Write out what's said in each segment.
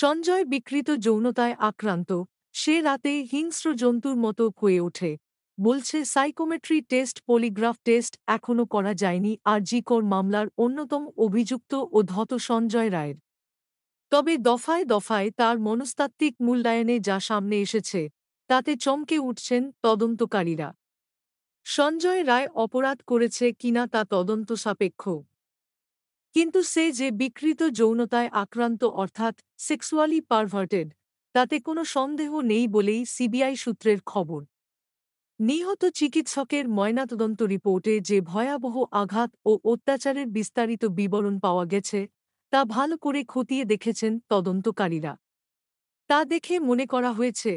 সঞ্জয় বিকৃত যৌনতায় আক্রান্ত সে রাতে হিংস্র জন্তুর মতো হয়ে ওঠে বলছে সাইকোমেট্রি টেস্ট পলিগ্রাফ টেস্ট এখনও করা যায়নি আর জিকর মামলার অন্যতম অভিযুক্ত ও ধত সঞ্জয় রায়ের তবে দফায় দফায় তার মনস্তাত্ত্বিক মূল্যায়নে যা সামনে এসেছে তাতে চমকে উঠছেন তদন্তকারীরা সঞ্জয় রায় অপরাধ করেছে কিনা তা তদন্ত সাপেক্ষ কিন্তু সে যে বিকৃত যৌনতায় আক্রান্ত অর্থাৎ সেক্সুয়ালি পারভার্টেড তাতে কোনো সন্দেহ নেই বলেই সিবিআই সূত্রের খবর নিহত চিকিৎসকের ময়নাতদন্ত রিপোর্টে যে ভয়াবহ আঘাত ও অত্যাচারের বিস্তারিত বিবরণ পাওয়া গেছে তা ভালো করে খতিয়ে দেখেছেন তদন্তকারীরা তা দেখে মনে করা হয়েছে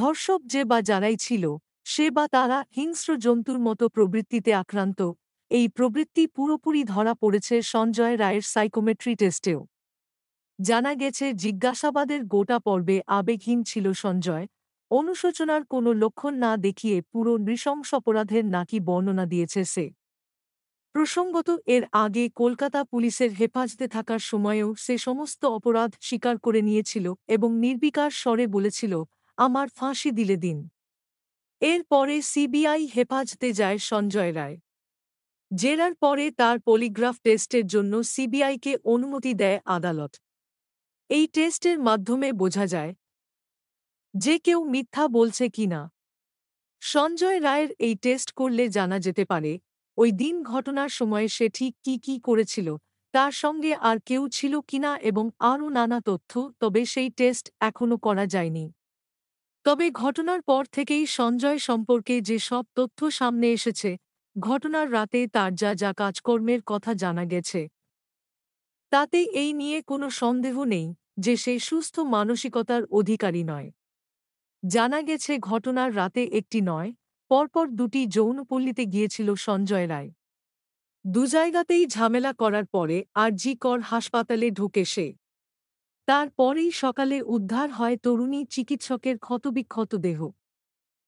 ধর্ষক যে বা যারাই ছিল সে বা তারা হিংস্র জন্তুর মতো প্রবৃত্তিতে আক্রান্ত এই প্রবৃত্তি পুরোপুরি ধরা পড়েছে সঞ্জয় রায়ের সাইকোমেট্রি টেস্টেও জানা গেছে জিজ্ঞাসাবাদের গোটা পর্বে আবেগহীন ছিল সঞ্জয় অনুশোচনার কোনো লক্ষণ না দেখিয়ে পুরো নৃশংস অপরাধের নাকি বর্ণনা দিয়েছে সে প্রসঙ্গত এর আগে কলকাতা পুলিশের হেফাজতে থাকার সময়েও সে সমস্ত অপরাধ স্বীকার করে নিয়েছিল এবং নির্বিকার স্বরে বলেছিল আমার ফাঁসি দিলে দিন এরপরে সিবিআই হেফাজতে যায় সঞ্জয় রায় জেরার পরে তার পলিগ্রাফ টেস্টের জন্য সিবিআইকে অনুমতি দেয় আদালত এই টেস্টের মাধ্যমে বোঝা যায় যে কেউ মিথ্যা বলছে কি না সঞ্জয় রায়ের এই টেস্ট করলে জানা যেতে পারে ওই দিন ঘটনার সময়ে সে ঠিক কি কি করেছিল তার সঙ্গে আর কেউ ছিল কিনা এবং আরও নানা তথ্য তবে সেই টেস্ট এখনও করা যায়নি তবে ঘটনার পর থেকেই সঞ্জয় সম্পর্কে যে সব তথ্য সামনে এসেছে ঘটনার রাতে তার যা যা কাজকর্মের কথা জানা গেছে তাতে এই নিয়ে কোনো সন্দেহ নেই যে সে সুস্থ মানসিকতার অধিকারী নয় জানা গেছে ঘটনার রাতে একটি নয় পরপর দুটি যৌনপল্লিতে গিয়েছিল সঞ্জয় রায় দু জায়গাতেই ঝামেলা করার পরে আর জি কর হাসপাতালে ঢুকে সে তারপরেই সকালে উদ্ধার হয় তরুণী চিকিৎসকের ক্ষতবিক্ষত দেহ